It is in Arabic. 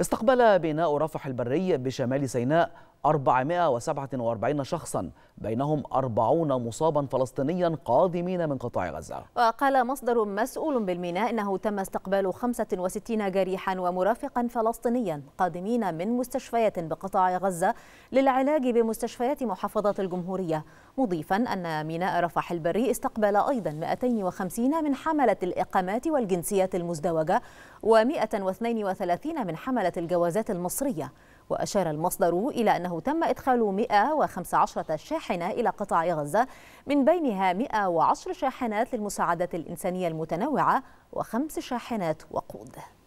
استقبل بناء رفح البري بشمال سيناء 447 شخصا بينهم 40 مصابا فلسطينيا قادمين من قطاع غزة وقال مصدر مسؤول بالميناء أنه تم استقبال 65 جريحا ومرافقا فلسطينيا قادمين من مستشفيات بقطاع غزة للعلاج بمستشفيات محافظة الجمهورية مضيفا أن ميناء رفح البري استقبل أيضا 250 من حملة الإقامات والجنسيات المزدوجة و132 من حملة الجوازات المصرية وأشار المصدر إلى أنه تم إدخال 115 شاحنة إلى قطاع غزة من بينها 110 شاحنات للمساعدات الإنسانية المتنوعة وخمس شاحنات وقود